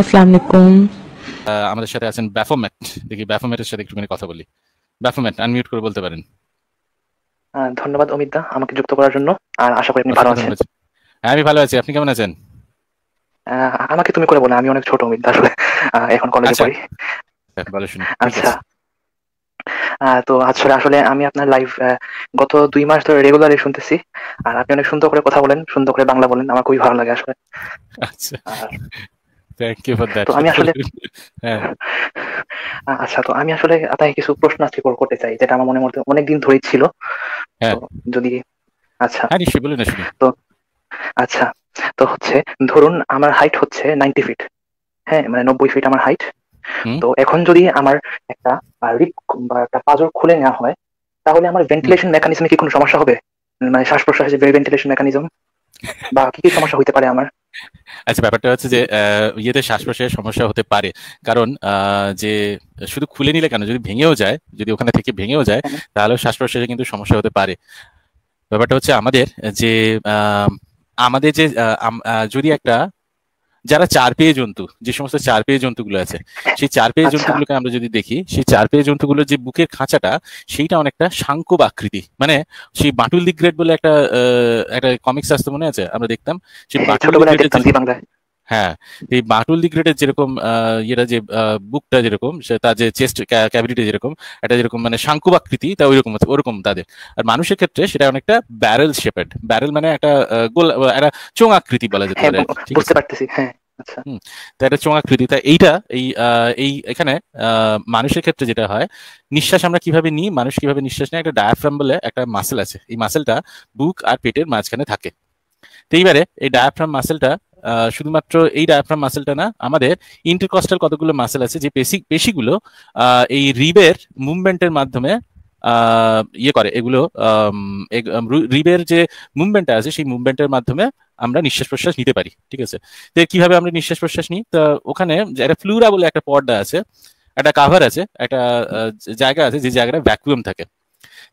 আসসালামু আলাইকুম আমাদের সাথে আছেন ব্যাফোমেট দেখি ব্যাফোমেটের সাথে একটুখানি কথা বলি ব্যাফোমেট আনমিউট করে বলতে পারেন ধন্যবাদ অমিত দা আমাকে যুক্ত করার জন্য আর আশা করি আপনি ভালো আছেন হ্যাঁ আমি ভালো আছি আপনি কেমন আছেন আমাকে তুমি করে বলো আমি অনেক ছোট অমিত দা আসলে এখন কলেজে আচ্ছা। পড়ি হ্যাঁ, ভালো শুনি আচ্ছা তো আসলে আসলে আমি আপনার লাইভ গত দুই মাস ধরে রেগুলারই শুনতেছি আর আপনি অনেক সুন্দর করে কথা বলেন সুন্দর করে বাংলা বলেন আমার খুবই ভালো লাগে আসলে আচ্ছা থ্যাংক ইউ ফর দ্যাট আমি আসলে হ্যাঁ আচ্ছা তো আমি আসলে আপনাকে কিছু প্রশ্ন আজকে করতে চাই যেটা আমার মনে মধ্যে অনেকদিন ধরেই ছিল হ্যাঁ যদি আচ্ছা হ্যাঁ নিশ্চয়ই বলুন আসলে তো আচ্ছা তো হচ্ছে ধরুন আমার হাইট হচ্ছে নাইনটি ফিট হ্যাঁ মানে নব্বই ফিট আমার হাইট তো এখন যদি আমার একটা রিক বা একটা পাজর খুলে নেওয়া হয় তাহলে আমার ভেন্টিলেশন মেকানিজমে কি কোনো সমস্যা হবে মানে শ্বাস প্রশ্বাসের ভেন্টিলেশন মেকানিজম বা কি কি সমস্যা হইতে পারে আমার আচ্ছা ব্যাপারটা হচ্ছে যে ইয়েতে শ্বাস প্রশ্বাসের সমস্যা হতে পারে কারণ যে শুধু খুলে নিলে কেন যদি ভেঙেও যায় যদি ওখানে থেকে ভেঙেও যায় হ্যাঁ। তাহলে শ্বাস প্রশ্বাসের কিন্তু সমস্যা হতে পারে ব্যাপারটা হচ্ছে আমাদের যে আমাদের যে যদি একটা যারা চার পেয়ে জন্তু যে সমস্ত চার পেয়ে জন্তুগুলো আছে সেই চার পেয়ে আচ্ছা। জন্তুগুলোকে আমরা যদি দেখি সেই চার পেয়ে জন্তুগুলোর যে বুকের খাঁচাটা সেইটা অনেকটা শাঙ্কুব আকৃতি মানে সেই বাটুল দি গ্রেট বলে একটা একটা কমিক্স আসতে মনে আছে আমরা দেখতাম সেই হ্যাঁ, বাটুল হ্যাঁ এই মাটুল দি গ্রেটের যেরকম ইয়েটা যে বুকটা যেরকম তার যে চেস্ট ক্যাভিটিটা যেরকম এটা যেরকম মানে আকৃতি তা ওইরকম ওরকম তাদের আর মানুষের ক্ষেত্রে সেটা অনেকটা ব্যারেল শেপেড ব্যারেল মানে একটা গোল একটা চোঙ আকৃতি বলা যেতে হ্যাঁ, পারে বুঝতে পারতেছি হ্যাঁ আচ্ছা। তা এটা চোঙাকৃতি তা এইটা এই এই এখানে মানুষের ক্ষেত্রে যেটা হয় নিঃশ্বাস আমরা কিভাবে নিই মানুষ কিভাবে নিঃশ্বাস নেয় একটা ডায়াফ্রাম বলে একটা মাসেল আছে এই মাসেলটা বুক আর পেটের মাঝখানে থাকে তো এইবারে এই ডায়াফ্রাম মাসেলটা শুধুমাত্র এই ডায়াফ্রাম মাসেলটা না আমাদের ইন্টারকস্টাল কতগুলো মাসেল আছে যে পেশি পেশিগুলো এই রিবের মুভমেন্টের মাধ্যমে ইয়ে করে এগুলো রিবের যে মুভমেন্টটা আছে সেই মুভমেন্টের মাধ্যমে আমরা নিঃশ্বাস প্রশ্বাস নিতে পারি ঠিক আছে তো কিভাবে আমরা নিঃশ্বাস প্রশ্বাস নিই তো ওখানে একটা ফ্লুরা বলে একটা পর্দা আছে একটা কাভার আছে একটা জায়গা আছে যে জায়গাটা ভ্যাকুয়াম থাকে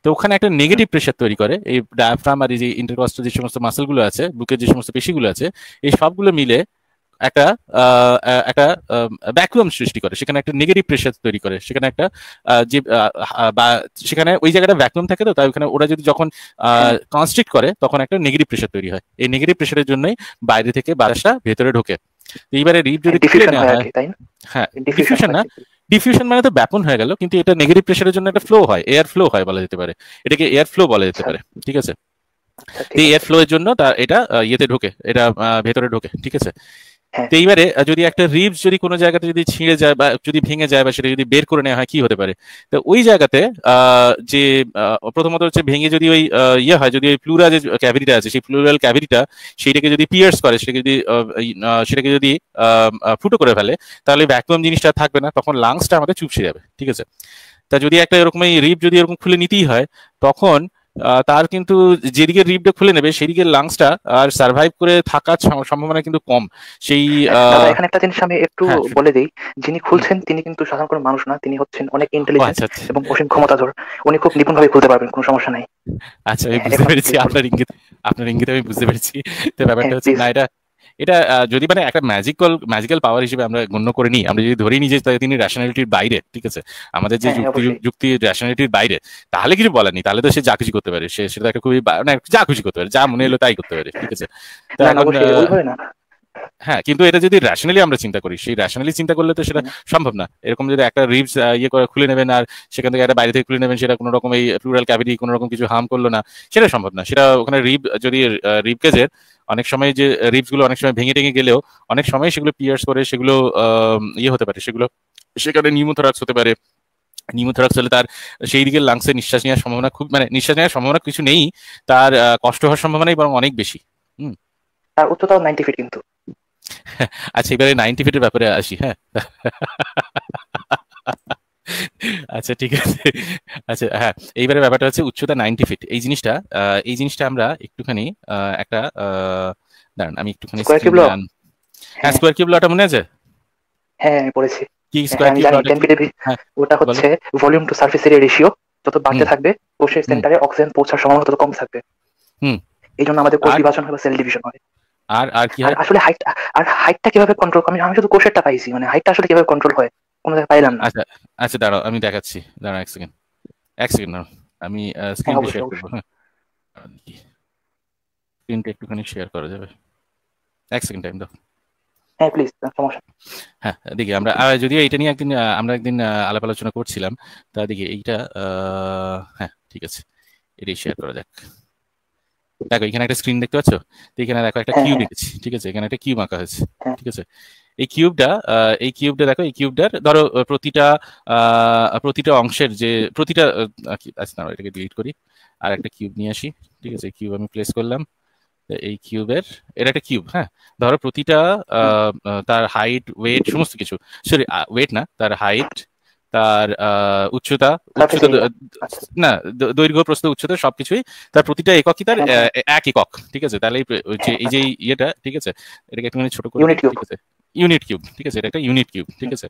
তো ওখানে একটা নেগেটিভ প্রেশার তৈরি করে এই ডায়াফ্রাম আর এই যে যে সমস্ত মাসেলগুলো আছে বুকের যে সমস্ত পেশিগুলো আছে এই সবগুলো মিলে একটা একটা ভ্যাকুয়াম সৃষ্টি করে সেখানে একটা নেগেটিভ প্রেশার তৈরি করে সেখানে একটা যে বা সেখানে ওই জায়গাটা ভ্যাকুয়াম থাকে তো তাই ওখানে ওরা যদি যখন কনস্ট্রিক্ট করে তখন একটা নেগেটিভ প্রেশার তৈরি হয় এই নেগেটিভ প্রেশারের জন্যই বাইরে থেকে বাতাসটা ভেতরে ঢোকে এইবারে রিপ যদি হ্যাঁ ডিফিউশন না ডিফিউশন মানে তো ব্যাপন হয়ে গেল কিন্তু এটা নেগেটিভ প্রেশারের জন্য একটা ফ্লো হয় এয়ার ফ্লো হয় বলা যেতে পারে এটাকে এয়ার ফ্লো বলা যেতে পারে ঠিক আছে আচ্ছা, এই এয়ার ফ্লো এর জন্য এটা ইয়েতে ঢোকে এটা ভেতরে ঢোকে ঠিক আছে হ্যাঁ। এইবারে যদি একটা রিবস যদি কোনো জায়গাতে যদি ছিঁড়ে যায় বা যদি ভেঙে যায় বা সেটা যদি বের করে নেওয়া হয় কি হতে পারে তো ওই জায়গাতে যে প্রথমত হচ্ছে ভেঙে যদি ওই ইয়ে হয় যদি ওই প্লুরা যে ক্যাভিটিটা আছে সেই প্লুরাল ক্যাভিটিটা সেইটাকে যদি পিয়ার্স করে সেটাকে যদি সেটাকে যদি ফুটো করে ফেলে তাহলে ভ্যাকুয়াম জিনিসটা থাকবে না তখন লাংসটা আমাদের চুপসে যাবে ঠিক আছে তা যদি একটা এরকমই রিপ যদি এরকম খুলে নিতেই হয় তখন তার কিন্তু যেদিকে রিপটা খুলে নেবে সেদিকে লাংসটা আর সার্ভাইভ করে থাকার সম্ভাবনা কিন্তু কম সেই এখানে একটা জিনিস আমি একটু হ্যাঁ। বলে দিই যিনি খুলছেন তিনি কিন্তু সাধারণ কোনো মানুষ না তিনি হচ্ছেন অনেক ইন্টেলিজেন্ট আচ্ছা, আচ্ছা। এবং অসীম ক্ষমতাধর উনি খুব নিপুণভাবে খুলতে পারবেন কোনো সমস্যা নাই আচ্ছা আমি হ্যাঁ, বুঝতে পেরেছি আপনার ইঙ্গিত আপনার ইঙ্গিত আমি বুঝতে পেরেছি তো ব্যাপারটা হ্যাঁ, হচ্ছে না এটা এটা যদি মানে একটা ম্যাজিক্যাল ম্যাজিক্যাল পাওয়ার হিসেবে আমরা গণ্য করে নিই আমরা যদি ধরে নিই যে তিনি রেশনালিটির বাইরে ঠিক আছে আমাদের যে হ্যাঁ, যুক্তি যুক্তি রেশনালিটির বাইরে তাহলে কিছু বলার নেই তাহলে তো সে যা খুশি করতে পারে সে সেটা একটা খুবই মানে যা খুশি করতে পারে যা মনে এলো তাই করতে পারে ঠিক আছে হ্যাঁ কিন্তু এটা যদি রেশনালি আমরা চিন্তা করি সেই রেশনালি চিন্তা করলে তো সেটা সম্ভব না এরকম যদি একটা রিপস ইয়ে করে খুলে নেবেন আর সেখান থেকে একটা বাইরে থেকে খুলে নেবেন সেটা কোনো রকম এই প্লুরাল ক্যাভিটি কোনো রকম কিছু হার্ম করলো না সেটা সম্ভব না সেটা ওখানে রিপ যদি রিব কেজের অনেক সময় যে রিপস গুলো অনেক সময় ভেঙে টেঙে গেলেও অনেক সময় সেগুলো পিয়ার্স করে সেগুলো ইয়ে হতে পারে সেগুলো সেখানে নিউমোথোরাক্স হতে পারে নিউমোথোরাক্স হলে তার সেই দিকে লাংসে নিঃশ্বাস নেওয়ার সম্ভাবনা খুব মানে নিঃশ্বাস নেওয়ার সম্ভাবনা কিছু নেই তার কষ্ট হওয়ার সম্ভাবনাই বরং অনেক বেশি হুম তার উচ্চতাও নাইনটি ফিট কিন্তু আচ্ছা এবারে নাইনটি ফিটের ব্যাপারে আসি হ্যাঁ আচ্ছা ঠিক আছে আচ্ছা হ্যাঁ এইবারে ব্যাপারটা হচ্ছে উচ্চতা নাইনটি ফিট এই জিনিসটা এই জিনিসটা আমরা একটুখানি একটা দাঁড়ান আমি একটুখানি হ্যাঁ স্কোয়ার কিউব লটা মনে আছে হ্যাঁ, হ্যাঁ পড়েছি কি স্কোয়ার কিউব লটা ওটা হচ্ছে volume to surface area ratio যত বাড়তে থাকবে কোষের সেন্টারে অক্সিজেন পৌঁছার সম্ভাবনা তত কম থাকবে হুম এই জন্য আমাদের কোষ বিভাজন হয় সেল ডিভিশন হয় আর আর কি হয় আসলে হাইট আর হাইটটা কিভাবে কন্ট্রোল আমি আমি শুধু কোষেরটা পাইছি মানে হাইটটা আসলে কিভাবে কন্ট্রোল হয় কোনো জায়গা পাইলাম না আচ্ছা আচ্ছা দাঁড়াও আমি দেখাচ্ছি দাঁড়াও এক সেকেন্ড এক সেকেন্ড দাঁড়াও আমি স্ক্রিনটা শেয়ার করব স্ক্রিনটা একটুখানি শেয়ার করা যাবে এক সেকেন্ড টাইম দাও হ্যাঁ প্লিজ সমস্যা হ্যাঁ দেখি আমরা যদিও এটা নিয়ে একদিন আমরা একদিন আলাপ আলোচনা করছিলাম তা দেখি এইটা হ্যাঁ ঠিক আছে এটাই শেয়ার করা যাক দেখো এখানে একটা স্ক্রিন দেখতে পাচ্ছ এখানে দেখো একটা কিউব হ্যাঁ, হ্যাঁ। এঁকেছি ঠিক আছে এখানে একটা কিউব আঁকা হয়েছে হ্যাঁ। ঠিক আছে এই কিউবটা এই কিউবটা দেখো এই কিউবটার ধরো প্রতিটা প্রতিটা অংশের যে প্রতিটা আচ্ছা না এটাকে ডিলিট করি আর একটা কিউব নিয়ে আসি ঠিক আছে কিউব আমি প্লেস করলাম এই কিউবের এটা একটা কিউব হ্যাঁ ধরো প্রতিটা তার হাইট ওয়েট সমস্ত কিছু সরি ওয়েট না তার হাইট তার উচ্চতা উচ্চতা আচ্ছা। না দৈর্ঘ্য প্রস্থ উচ্চতা সবকিছুই তার প্রতিটা এককই তার হ্যাঁ, হ্যাঁ। এক একক ঠিক আছে তাহলে এই যে ইয়েটা ঠিক আছে এটাকে একটুখানি ছোট করে ঠিক আছে ইউনিট কিউব ঠিক আছে এটা একটা ইউনিট কিউব ঠিক আছে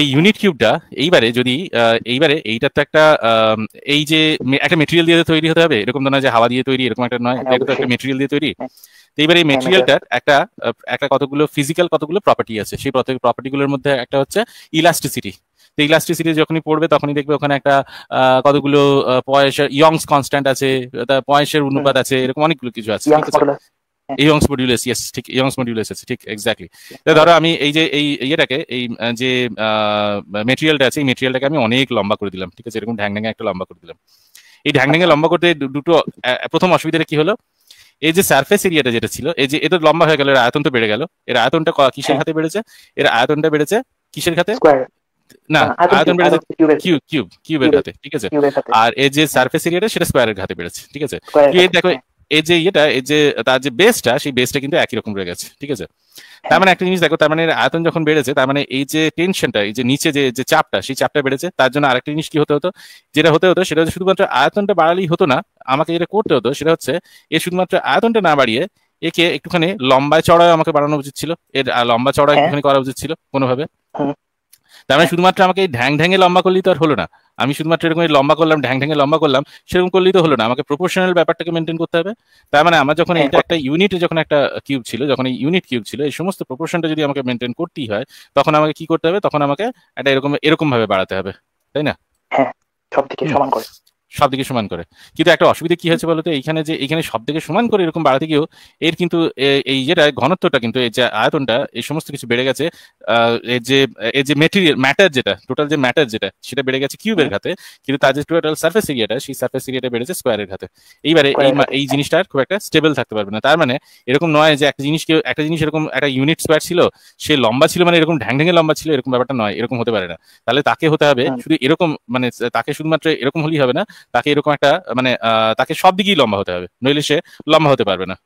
এই ইউনিট কিউবটা এইবারে যদি এইবারে এইটার তো একটা এই যে একটা মেটেরিয়াল দিয়ে তৈরি হতে হবে এরকম তো নয় যে হাওয়া দিয়ে তৈরি এরকম একটা নয় হ্যাঁ, এটা তো একটা মেটেরিয়াল দিয়ে তৈরি তো এইবারে এই মেটেরিয়ালটার একটা একটা কতগুলো ফিজিক্যাল কতগুলো প্রপার্টি আছে সেই প্রপার্টিগুলোর মধ্যে একটা হচ্ছে ইলাস্টিসিটি তো ইলাস্টিসিটি যখনই পড়বে তখনই দেখবে ওখানে একটা কতগুলো পয়সা ইয়ংস কনস্ট্যান্ট আছে পয়সের অনুপাত আছে এরকম অনেকগুলো কিছু আছে ইয়ংস মডিউলেস ইয়েস ঠিক ইয়ংস মডিউলাস আছে ঠিক এক্স্যাক্টলি তো ধরো আমি এই যে এই ইয়েটাকে এই যে মেটেরিয়ালটা আছে এই মেটেরিয়ালটাকে আমি অনেক লম্বা করে দিলাম ঠিক আছে এরকম ঢ্যাং ঢ্যাঙে একটা লম্বা করে দিলাম এই ঢ্যাং ঢ্যাঙে লম্বা করতে দুটো প্রথম অসুবিধাটা কি হলো এই যে সারফেস এরিয়াটা যেটা ছিল এই যে এটা লম্বা হয়ে গেল এর আয়তন তো বেড়ে গেল এর আয়তনটা কিসের খাতে হ্যাঁ। বেড়েছে এর আয়তনটা বেড়েছে কিসের খাতে না আয়তন বেড়েছে কিউব কিউব কিউবের ঘাতে ঠিক আছে আর এই যে সারফেস এরিয়াটা সেটা স্কোয়ারের ঘাতে বেড়েছে ঠিক আছে দেখো হ্যাঁ। এই যে ইয়েটা এই যে তার যে বেসটা সেই বেসটা কিন্তু একই রকম রয়ে গেছে ঠিক আছে তার হ্যাঁ। মানে একটা জিনিস দেখো তার মানে আয়তন যখন বেড়েছে তার মানে এই যে টেনশনটা এই যে নিচে যে যে চাপটা সেই চাপটা বেড়েছে তার জন্য আরেকটা জিনিস কি হতে হতো যেটা হতে হতো সেটা শুধুমাত্র আয়তনটা বাড়ালেই হতো না আমাকে যেটা করতে হতো সেটা হচ্ছে এ শুধুমাত্র আয়তনটা না বাড়িয়ে একে একটুখানি লম্বায় চড়ায় আমাকে বাড়ানো উচিত ছিল এর লম্বা চড়ায় হ্যাঁ। একটুখানি করা উচিত ছিল কোনোভাবে তার মানে শুধুমাত্র আমাকে ঢ্যাং ঢ্যাঙে লম্বা করলেই তো আর হলো না আমি শুধুমাত্র এরকম লম্বা করলাম ঢ্যাং ঢ্যাঙে লম্বা করলাম সেরকম করলেই তো হলো না আমাকে প্রপোর্শনাল ব্যাপারটাকে মেনটেন করতে হবে তার মানে আমার যখন এটা একটা ইউনিটে যখন একটা কিউব ছিল যখন এই ইউনিট কিউব ছিল এই সমস্ত প্রপোর্শনটা যদি আমাকে মেনটেন করতেই হয় তখন আমাকে কি করতে হবে তখন আমাকে একটা এরকম এরকম ভাবে বাড়াতে হবে তাই না হ্যাঁ সব থেকে সমান করে সব দিকে সমান করে কিন্তু একটা অসুবিধা কি হয়েছে বলতো এইখানে যে এইখানে সব দিকে সমান করে এরকম বাড়াতে গিয়েও এর কিন্তু এই যেটা ঘনত্বটা কিন্তু এই যে আয়তনটা এই সমস্ত কিছু বেড়ে গেছে এই যে এই যে মেটেরিয়াল ম্যাটার যেটা টোটাল যে ম্যাটার যেটা সেটা বেড়ে গেছে কিউবের ঘাতে কিন্তু তার যে টোটাল সার্ফেস এরিয়াটা সেই সার্ফেস এরিয়াটা বেড়েছে স্কোয়ারের ঘাতে এইবারে এই এই জিনিসটা খুব একটা স্টেবল থাকতে পারবে না তার মানে এরকম নয় যে একটা জিনিস কেউ একটা জিনিস এরকম একটা ইউনিট স্কোয়ার ছিল সে লম্বা ছিল মানে এরকম ঢ্যাং ঢেঙে লম্বা ছিল এরকম ব্যাপারটা নয় এরকম হতে পারে না তাহলে তাকে হতে হবে শুধু এরকম মানে তাকে শুধুমাত্র এরকম হলেই হবে না তাকে এরকম একটা মানে তাকে সব দিকেই লম্বা হতে হবে নইলে সে লম্বা হতে পারবে না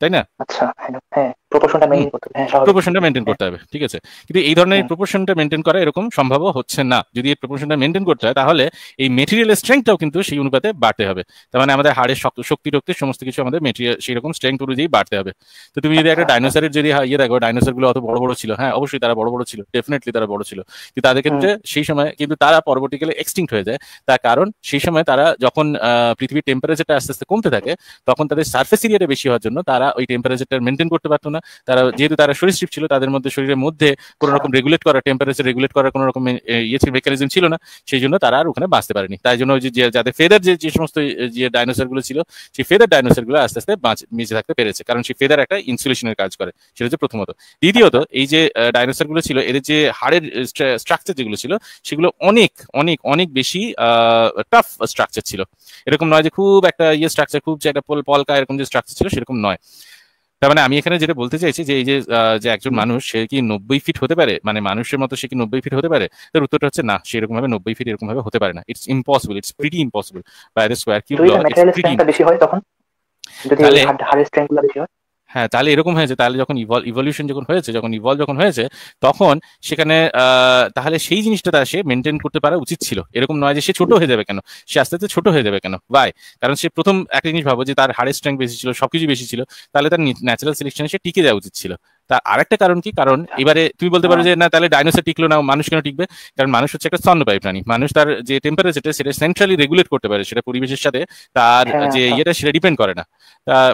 তাই না আচ্ছা হ্যাঁ প্রপোর্শনটা মেইনটেইন করতে হবে প্রপোর্শনটা হ্যাঁ, মেইনটেইন হ্যাঁ। করতে হবে ঠিক আছে কিন্তু এই ধরনের প্রপোর্শনটা হ্যাঁ। মেনটেন করা এরকম সম্ভব হচ্ছে না যদি এই প্রপোর্শনটা মেনটেন করতে হয় তাহলে এই মেটেরিয়াল স্ট্রেংথটাও কিন্তু সেই অনুপাতে বাড়তে হবে তার মানে আমাদের হাড়ের শক্তি টক্তি সমস্ত কিছু আমাদের মেটেরিয়াল সেরকম স্ট্রেংথ অনুযায়ী বাড়তে হবে তো তুমি যদি একটা ডাইনোসরের আচ্ছা। যদি ইয়ে দেখো ডাইনোসর গুলো অত বড় বড় ছিল হ্যাঁ অবশ্যই তারা বড় বড় ছিল ডেফিনেটলি তারা বড় ছিল কিন্তু তাদের ক্ষেত্রে সেই সময় কিন্তু তারা পরবর্তীকালে এক্সটিংক্ট হয়ে যায় তার কারণ সেই সময় তারা যখন পৃথিবীর টেম্পারেচারটা আস্তে আস্তে কমতে থাকে তখন তাদের সার্ফেস এরিয়াটা বেশি হওয়ার জন্য তারা ওই টেম্পারেচারটা মেনটেন করতে পারতো না তারা যেহেতু তারা সরীসৃপ ছিল তাদের মধ্যে শরীরের মধ্যে কোনো রকম রেগুলেট করা টেম্পারেচার রেগুলেট করার কোনো রকম ইয়ে ছিল মেকানিজম ছিল না সেই জন্য তারা আর ওখানে বাঁচতে পারেনি তাই জন্য যে যাদের ফেদার যে যে সমস্ত যে ডাইনোসরগুলো ছিল সেই ফেদার ডাইনোসরগুলো আস্তে আস্তে বেঁচে থাকতে পেরেছে কারণ সেই ফেদার একটা ইনসুলেশনের কাজ করে সেটা হচ্ছে প্রথমত দ্বিতীয়ত এই যে ডাইনোসরগুলো ছিল এদের যে হাড়ের স্ট্রাকচার যেগুলো ছিল সেগুলো অনেক অনেক অনেক বেশি টাফ স্ট্রাকচার ছিল এরকম নয় যে খুব একটা ইয়ে স্ট্রাকচার খুব যে একটা পলকা এরকম যে স্ট্রাকচার ছিল সেরকম নয় তার মানে আমি এখানে যেটা বলতে চাইছি যে এই যে যে একজন মানুষ সে কি নব্বই ফিট হতে পারে মানে মানুষের মতো সে কি নব্বই ফিট হতে পারে তার উত্তরটা হচ্ছে না সেরকম ভাবে নব্বই ফিট এরকম ভাবে হতে পারে না it's impossible it's pretty impossible বাইরে স্কোয়ার কিউব বেশি হয় তখন যদি বেশি হয় হ্যাঁ তাহলে এরকম হয়েছে তাহলে যখন ইভলিউশন যখন হয়েছে যখন ইভলভ যখন হয়েছে তখন সেখানে তাহলে সেই জিনিসটা তার সে মেনটেন করতে পারা উচিত ছিল এরকম নয় যে সে ছোট হয়ে যাবে কেন সে আস্তে আস্তে ছোট হয়ে যাবে কেন বাই কারণ সে প্রথম একটা জিনিস ভাবো যে তার হাড়ের স্ট্রেংথ বেশি ছিল সবকিছু বেশি ছিল তাহলে তার ন্যাচারাল সিলেকশনে সে টিকে যাওয়া উচিত ছিল তার আরেকটা কারণ কি কারণ এবারে তুমি বলতে পারো যে না তাহলে ডাইনোসার টিকলো না মানুষ কেন টিকবে কারণ মানুষ হচ্ছে একটা স্তন্যপায়ী প্রাণী মানুষ তার যে টেম্পারেচারটা সেটা সেন্ট্রালি রেগুলেট করতে পারে সেটা পরিবেশের সাথে তার হ্যাঁ, যে হ্যাঁ। ইয়েটা সেটা ডিপেন্ড করে না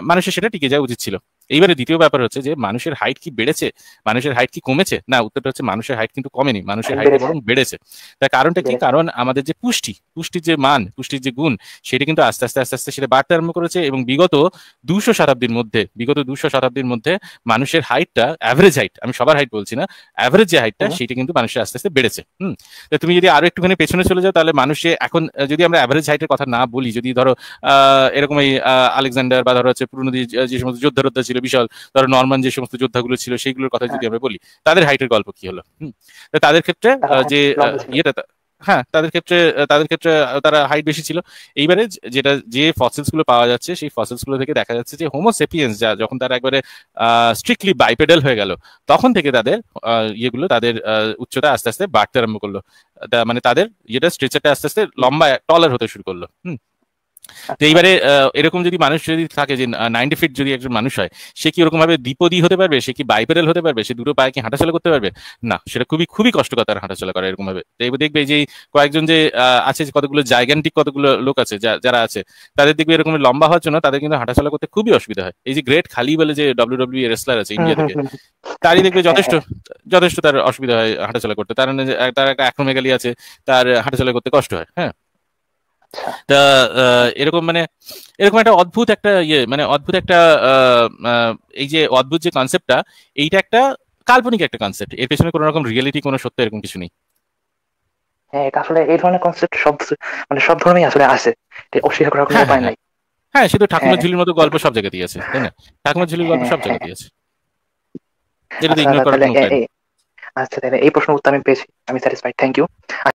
মানুষের সেটা টিকে যাওয়া উচিত ছিল এইবারে দ্বিতীয় ব্যাপার হচ্ছে যে মানুষের হাইট কি বেড়েছে মানুষের হাইট কি কমেছে না উত্তরটা হচ্ছে মানুষের হাইট কিন্তু কমেনি মানুষের হাইট বরং বেড়েছে তার কারণটা কি কারণ আমাদের যে পুষ্টি পুষ্টির যে মান পুষ্টির যে গুণ সেটা কিন্তু আস্তে আস্তে আস্তে আস্তে সেটা বাড়তে আরম্ভ করেছে এবং বিগত দুশো শতাব্দীর মধ্যে বিগত দুশো শতাব্দীর মধ্যে মানুষের হাইটটা অ্যাভারেজ হাইট আমি সবার হাইট বলছি না অ্যাভারেজ যে হাইটটা সেটা কিন্তু মানুষের আস্তে আস্তে বেড়েছে হুম তো তুমি যদি আরো একটুখানি পেছনে চলে যাও তাহলে মানুষে এখন যদি আমরা অ্যাভারেজ হাইটের কথা না বলি যদি ধরো আহ এরকম এই আলেকজান্ডার বা ধরো হচ্ছে পুরনো যে সমস্ত যোদ্ধারোদ্ধা ছিল বিশাল ধরো নর্মান যে সমস্ত যোদ্ধাগুলো ছিল সেইগুলোর কথা যদি হ্যাঁ। আমরা বলি তাদের হাইটের গল্প কি হলো তাদের ক্ষেত্রে যে ইয়েটা হ্যাঁ তাদের ক্ষেত্রে তাদের ক্ষেত্রে তারা হাইট বেশি ছিল এইবারে যেটা যে ফসিলস গুলো পাওয়া যাচ্ছে সেই ফসিলস গুলো থেকে দেখা যাচ্ছে যে হোমোসেপিয়েন্স যা যখন তারা একবারে স্ট্রিক্টলি বাইপেডাল হয়ে গেল তখন থেকে তাদের ইয়েগুলো তাদের উচ্চতা আস্তে আস্তে বাড়তে আরম্ভ করলো মানে তাদের যেটা স্ট্রেচারটা আস্তে আস্তে লম্বা টলার হতে শুরু করলো হুম তো এইবারে এরকম যদি মানুষ যদি থাকে যে নাইনটি ফিট যদি একজন মানুষ হয় সে কি ওরকম ভাবে দ্বিপদী হতে পারবে সে কি বাইপেরাল হতে পারবে সে দুটো পায়ে কি হাঁটাচলা করতে পারবে না সেটা খুবই খুবই কষ্টকর তার হাঁটাচলা করা এরকম ভাবে তো এবার দেখবে যে কয়েকজন যে আছে কতগুলো জায়গান্টিক কতগুলো লোক আছে যারা আছে তাদের দেখবে এরকম লম্বা হওয়ার জন্য তাদের কিন্তু হাঁটাচলা করতে খুবই অসুবিধা হয় এই যে গ্রেট খালি বলে যে ডব্লিউ ডব্লিউ রেসলার আছে ইন্ডিয়া থেকে তারই দেখবে যথেষ্ট যথেষ্ট তার অসুবিধা হয় হাঁটাচলা করতে তার মানে, তার একটা অ্যাক্রোমেগালি আছে তার হাঁটাচলা করতে কষ্ট হয় হ্যাঁ আচ্ছা। তা এরকম মানে এরকম একটা অদ্ভুত একটা ইয়ে মানে অদ্ভুত একটা এই যে অদ্ভুত যে কনসেপ্টটা এইটা একটা কাল্পনিক একটা কনসেপ্ট এর পেছনে কোনো রকম রিয়েলিটি কোনো সত্য এরকম কিছু নেই হ্যাঁ এটা আসলে এই ধরনের কনসেপ্ট সব মানে সব ধর্মেই আসলে অস্বীকার করার কোনো হ্যাঁ, উপায় হ্যাঁ। নাই হ্যাঁ শুধু ঠাকুমার হ্যাঁ। ঝুলির মতো গল্প সব জায়গাতেই আছে তাই না ঠাকুমার ঝুলির গল্প সব জায়গাতেই আছে আচ্ছা, আচ্ছা, আচ্ছা তাহলে এই প্রশ্নের উত্তর আমি পেয়েছি আমি স্যাটিসফাইড থ্যাংক ইউ